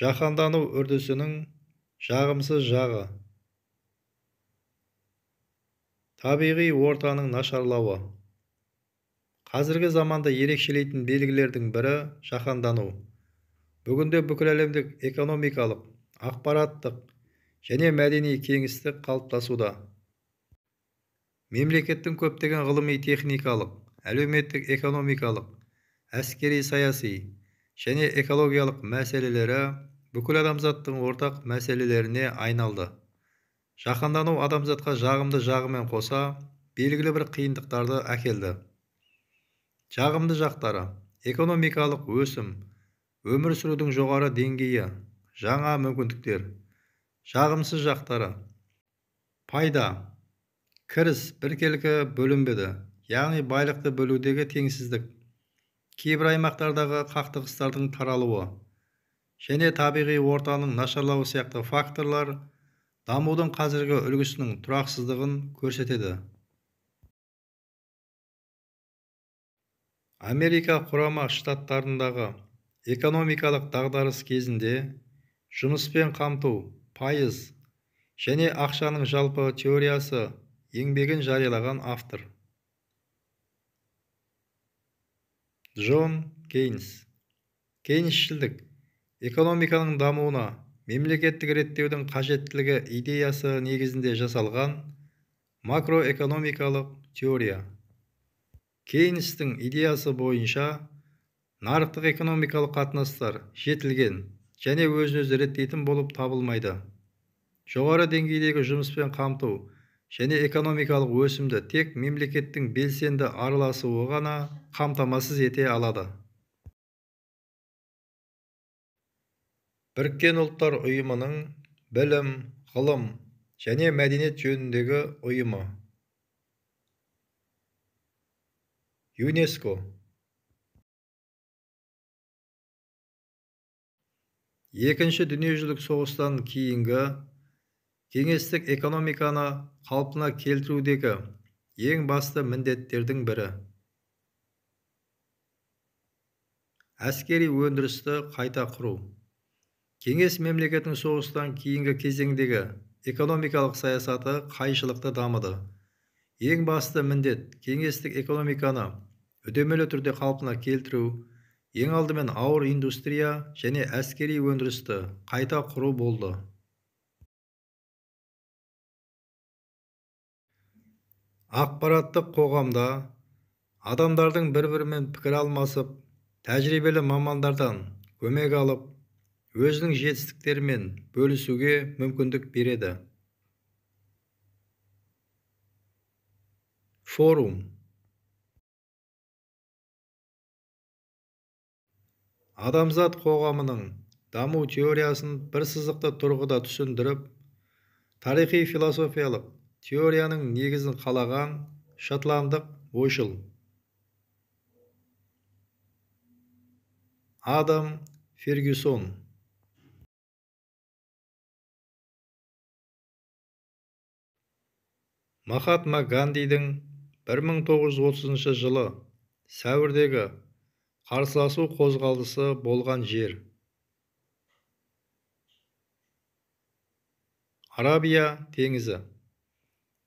жаһандану үрдісінің жағымсыз жағы табиғи ортаның нашарлауы қазіргі заманда ерекшелейтін белгілердің бірі жаһандану бүгінде бүкіләлемдік экономикалық ақпараттық және мәдени кеңістік қалыптасуда мемлекеттің көптеген ғылыми техникалық әлеуметтік экономикалық әскери саяси және экологиялық мәселелері бүкіл адамзаттың ортақ мәселелеріне айналды жаһандану адамзатқа жағымды жағымен қоса белгілі бір қиындықтарды әкелді жағымды жақтары экономикалық өсім өмір сүрудің жоғары деңгейі жаңа мүмкіндіктер жағымсыз жақтары пайда кіріс біркелкі бөлінбеді яғни байлықты бөлудегі теңсіздік кейбір аймақтардағы қақтығыстардың таралуы және табиғи ортаның нашарлауы сияқты факторлар дамудың қазіргі үлгісінің тұрақсыздығын көрсетеді америка құрама штаттарындағы экономикалық дағдарыс кезінде жұмыспен қамту пайыз және ақшаның жалпы теориясы еңбегін жариялаған автор джон кейнс кейнсшілдік экономиканың дамуына мемлекеттік реттеудің қажеттілігі идеясы негізінде жасалған макроэкономикалық теория кейнстің идеясы бойынша нарықтық экономикалық қатынастар жетілген және өзін өзі реттейтін болып табылмайды жоғары деңгейдегі жұмыспен қамту және экономикалық өсімді тек мемлекеттің белсенді араласуы ғана қамтамасыз ете алады біріккен ұлттар ұйымының білім ғылым және мәдениет жөніндегі ұйымы юнеско екінші дүниежүзілік соғыстан кейінгі кеңестік экономиканы қалпына келтірудегі ең басты міндеттердің бірі әскери өндірісті қайта құру кеңес мемлекетінің соғыстан кейінгі кезеңдегі экономикалық саясаты қайшылықты дамыды ең басты міндет кеңестік экономиканы үдемелі түрде қалпына келтіру ең алдымен ауыр индустрия және әскери өндірісті қайта құру болды ақпараттық қоғамда адамдардың бір бірімен пікір алмасып тәжірибелі мамандардан көмек алып өзінің жетістіктерімен бөлісуге мүмкіндік береді форум адамзат қоғамының даму теориясын бір сызықты тұрғыда түсіндіріп тарихи философиялық теорияның негізін қалаған шотландық ойшыл адам фергюсон махатма гандидің 1930 жылы сәуірдегі қарсыласу қозғалысы болған жер арабия теңізі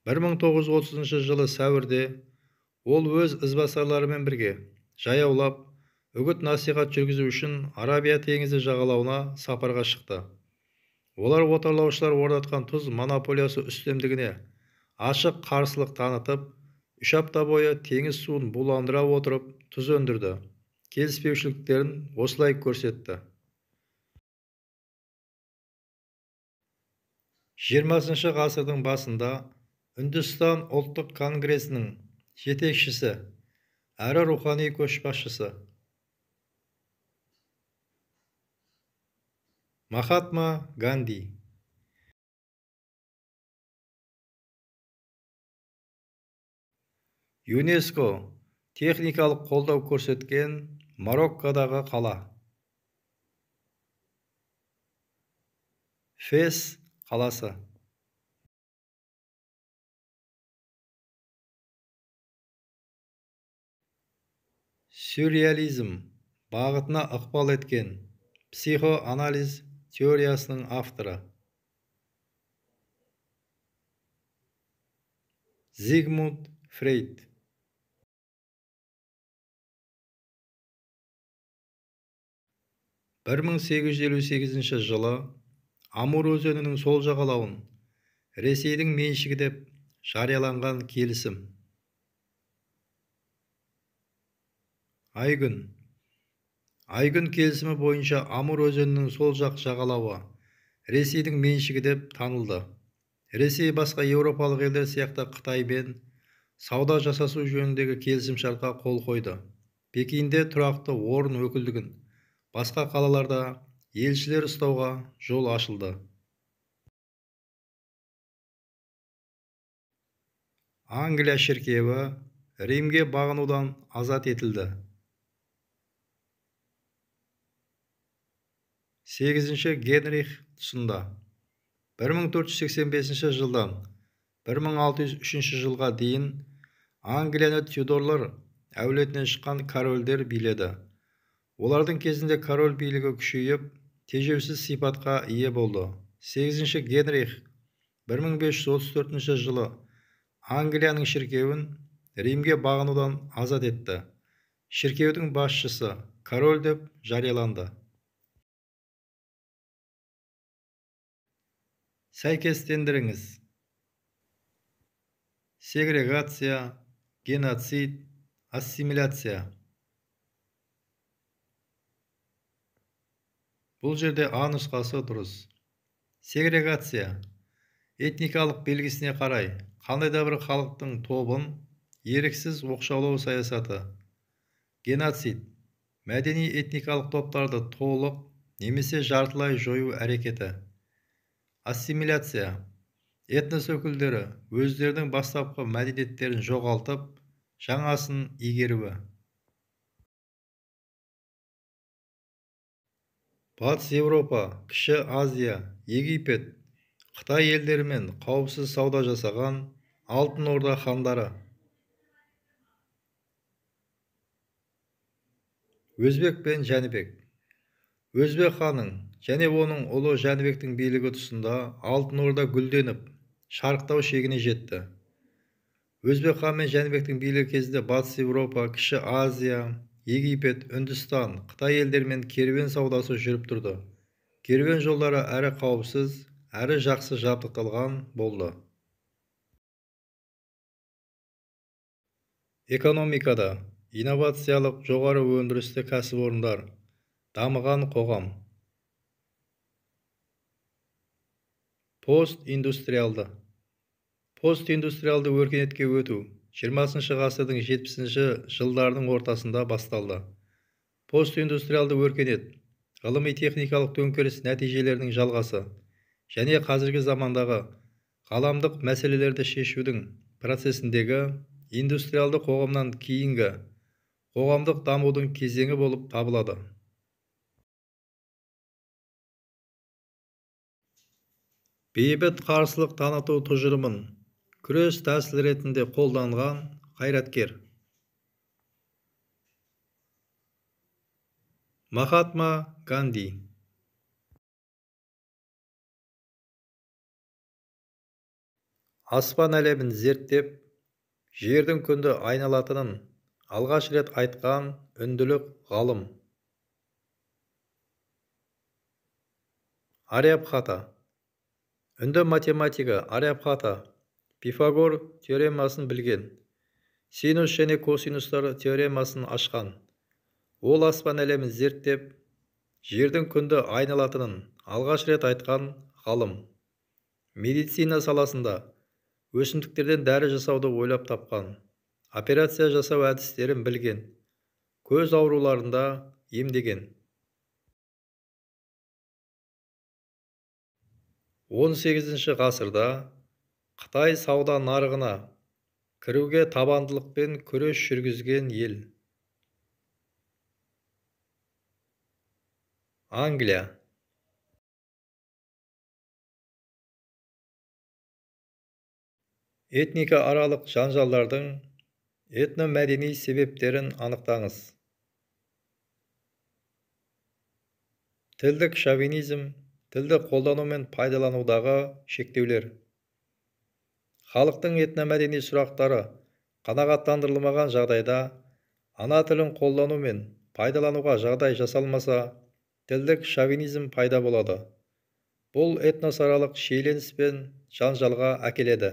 1930 жылы сәуірде ол өз ізбасарларымен бірге жаяулап үгіт насихат жүргізу үшін арабия теңізі жағалауына сапарға шықты олар отарлаушылар орнатқан тұз монополиясы үстемдігіне ашық қарсылық танытып үш апта бойы теңіз суын буландыра отырып тұз өндірді келіспеушіліктерін осылай көрсетті 20 ғасырдың басында үндістан ұлттық конгресінің жетекшісі әрі рухани көшбасшысы махатма ганди юнеско техникалық қолдау көрсеткен мароккодағы қала фес қаласы сюрреализм бағытына ықпал еткен психоанализ теориясының авторы зигмунд фрейд бір мың жылы амур өзенінің сол жағалауын ресейдің меншігі деп жарияланған келісім айгүн айгүн келісімі бойынша амур өзенінің сол жақ жағалауы ресейдің меншігі деп танылды ресей басқа еуропалық елдер сияқты қытаймен сауда жасасу жөніндегі шартқа қол қойды пекинде тұрақты орын өкілдігін басқа қалаларда елшілер ұстауға жол ашылды англия шіркеуі римге бағынудан азат етілді сегізінші генрих тұсында 1485 жылдан 1603 жылға дейін англияны тюдорлар әулетінен шыққан корольдер биледі олардың кезінде король билігі күшейіп тежеусіз сипатқа ие болды 8ші сегізінші генрих 1534 жылы англияның шіркеуін римге бағынудан азат етті шіркеудің басшысы король деп жарияланды сәйкестендіріңіз сегрегация геноцид ассимиляция бұл жерде а нұсқасы дұрыс сегрегация этникалық белгісіне қарай қандай да бір халықтың тобын еріксіз оқшаулау саясаты геноцид мәдени этникалық топтарды толық немесе жартылай жою әрекеті ассимиляция этнос өкілдері өздерінің бастапқы мәдениеттерін жоғалтып жаңасын игеруі батыс еуропа кіші азия египет қытай елдерімен қауіпсіз сауда жасаған алтын орда хандары өзбек пен жәнібек өзбек ханың және оның ұлы жәнібектің билігі тұсында алтын орда гүлденіп шарықтау шегіне жетті өзбек хан мен жәнібектің билігі кезінде батыс еуропа кіші азия египет үндістан қытай елдерімен керуен саудасы жүріп тұрды керуен жолдары әрі қауіпсіз әрі жақсы жабдықталған болды экономикада инновациялық жоғары өндірісті кәсіпорындар дамыған қоғам постиндустриалды постиндустриалды өркениетке өту жиырмасыншы ғасырдың жетпісінші жылдарының ортасында басталды постиндустриалды өркениет ғылыми техникалық төңкеріс нәтижелерінің жалғасы және қазіргі замандағы ғаламдық мәселелерді шешудің процесіндегі индустриалды қоғамнан кейінгі қоғамдық дамудың кезеңі болып табылады бейбіт қарсылық таныту тұжырымын күрес тәсілі ретінде қолданған қайраткер махатма ганди аспан әлемін зерттеп жердің күнді айналатынын алғаш рет айтқан үнділік ғалым хата үнді математигі ариапхата пифагор теоремасын білген синус және косинустар теоремасын ашқан ол аспан әлемін зерттеп жердің күнді айналатынын алғаш рет айтқан ғалым медицина саласында өсімдіктерден дәрі жасауды ойлап тапқан операция жасау әдістерін білген көз ауруларында емдеген 18 ші ғасырда қытай сауда нарығына кіруге табандылықпен күрес жүргізген ел англия этника аралық жанжалдардың этномәдени себептерін анықтаңыз тілдік шавинизм – тілді қолдану мен пайдаланудағы шектеулер халықтың этномәдени сұрақтары қанағаттандырылмаған жағдайда ана тілін қолдану мен пайдалануға жағдай жасалмаса тілдік шавинизм пайда болады бұл этносаралық шиеленіс пен жанжалға әкеледі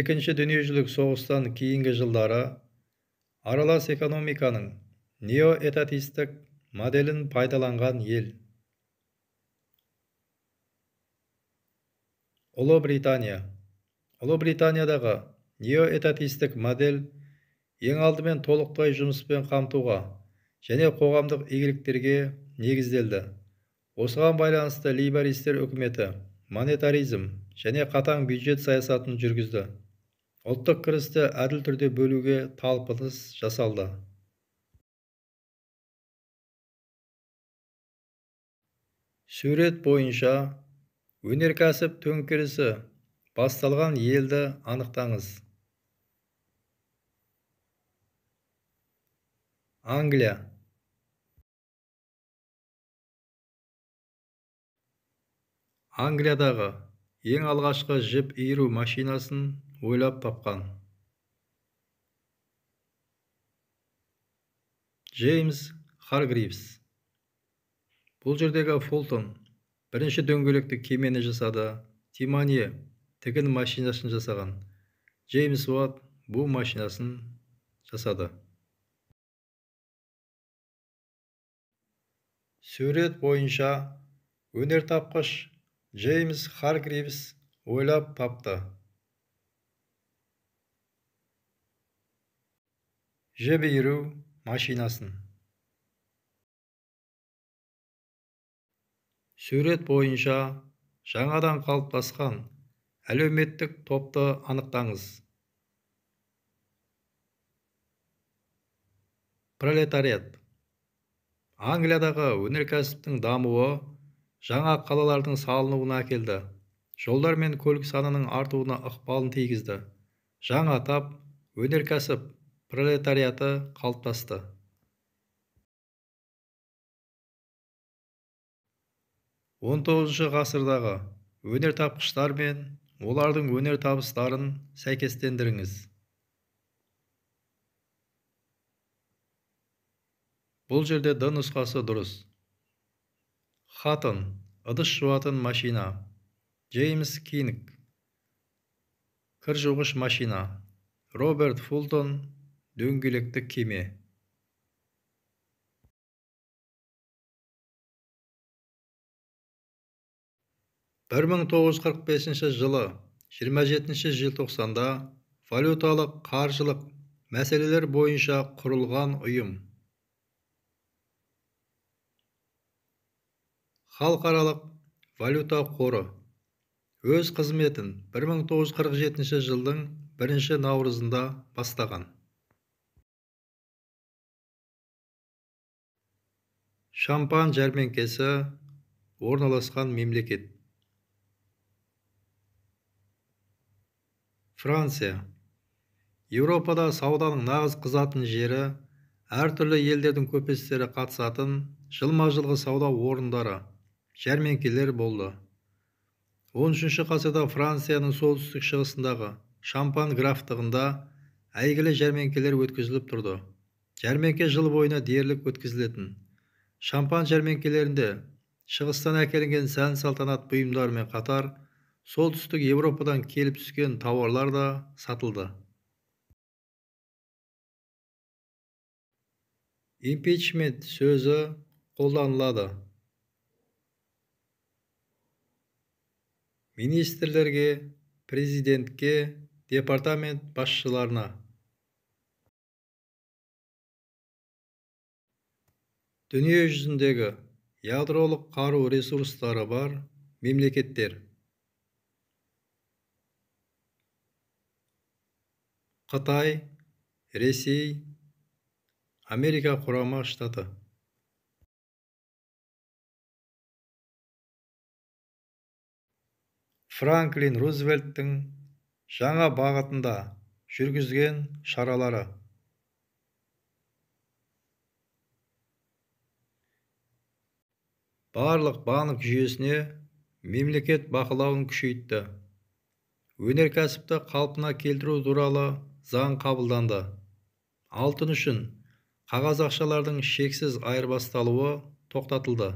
екінші дүниежүзілік соғыстан кейінгі жылдары аралас экономиканың неоэтатистік моделін пайдаланған ел ұлыбритания ұлыбританиядағы неоэтатистік модель ең алдымен толықтай жұмыспен қамтуға және қоғамдық игіліктерге негізделді осыған байланысты лейбористер үкіметі монетаризм және қатаң бюджет саясатын жүргізді ұлттық кірісті әділ түрде бөлуге талпыныс жасалды сурет бойынша өнеркәсіп төңкерісі басталған елді анықтаңыз англия англиядағы ең алғашқы жіп иіру машинасын ойлап тапқан джеймс харгривс бұл жердегі фултон бірінші дөңгелекті кемені жасады тиманье тігін машинасын жасаған джеймс уатт бұл машинасын жасады сурет бойынша өнер өнертапқыш джеймс харгривс ойлап тапты жіп машинасын сурет бойынша жаңадан қалыптасқан әлеуметтік топты анықтаңыз пролетариат англиядағы өнеркәсіптің дамуы жаңа қалалардың салынуына әкелді жолдар мен көлік санының артуына ықпалын тигізді жаңа тап өнеркәсіп пролетариаты қалыптасты 19 ғасырдағы өнертапқыштар мен олардың өнер табыстарын сәйкестендіріңіз бұл жерде д нұсқасы дұрыс хаттон ыдыс жуатын машина джеймс кинг кір жуғыш машина роберт фултон дөңгелекті кеме 1945 жылы 27 жетінші желтоқсанда валюталық қаржылық мәселелер бойынша құрылған ұйым халықаралық валюта қоры өз қызметін 1947 жылдың бірінші наурызында бастаған. Шампан жәрмеңкесі орналасқан мемлекет франция еуропада сауданың нағыз қызатын жері әртүрлі елдердің көпестері қатысатын жылма-жылғы сауда орындары жәрмеңкелер болды 13 ғасырда францияның солтүстік шығысындағы шампан графтығында әйгілі жәрмеңкелер өткізіліп тұрды жәрмеңке жыл бойына дерлік өткізілетін шампан жәрмеңкелерінде шығыстан әкелінген сән салтанат бұйымдарымен қатар солтүстік еуропадан келіп түскен тауарлар да сатылды импичмент сөзі қолданылады министрлерге президентке департамент басшыларына дүниежүзіндегі ядролық қару ресурстары бар мемлекеттер қытай ресей америка құрама штаты франклин рузвельттің жаңа бағытында жүргізген шаралары барлық банк жүйесіне мемлекет бақылауын күшейтті өнеркәсіпті қалпына келтіру туралы заң қабылданды алтын үшін қағаз ақшалардың шексіз айырбасталуы тоқтатылды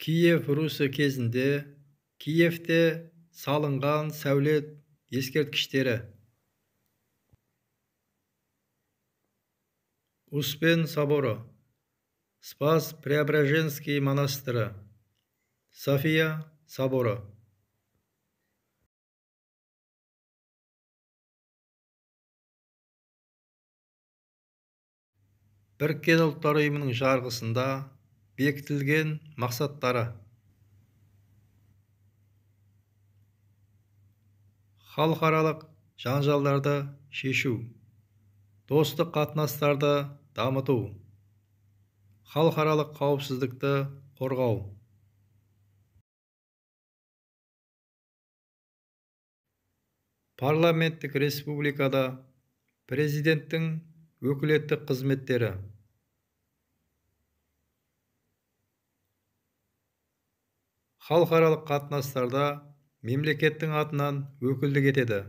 киев русы кезінде киевте салынған сәулет ескерткіштері успен соборы спас преображенский монастыры софия соборы біріккен ұлттар ұйымының жарғысында бекітілген мақсаттары халықаралық жанжалдарды шешу достық қатынастарды дамыту халықаралық қауіпсіздікті қорғау парламенттік республикада президенттің өкілетті қызметтері халықаралық қатынастарда мемлекеттің атынан өкілдік етеді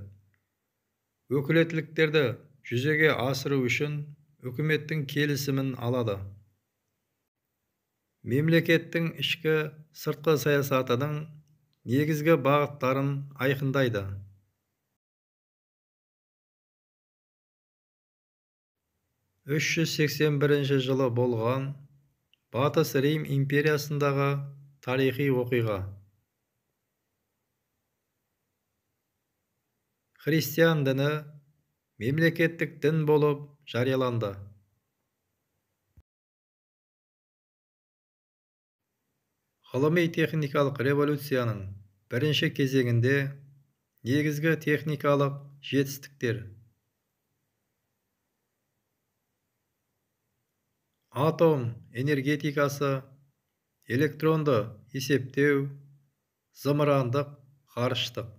өкілеттіліктерді жүзеге асыру үшін үкіметтің келісімін алады мемлекеттің ішкі сыртқы саясатының негізгі бағыттарын айқындайды 381 жылы болған батыс рим империясындағы тарихи оқиға христиан діні мемлекеттік дін болып жарияланды ғылыми техникалық революцияның бірінші кезеңінде негізгі техникалық жетістіктер атом энергетикасы электронды есептеу зымырандық ғарыштық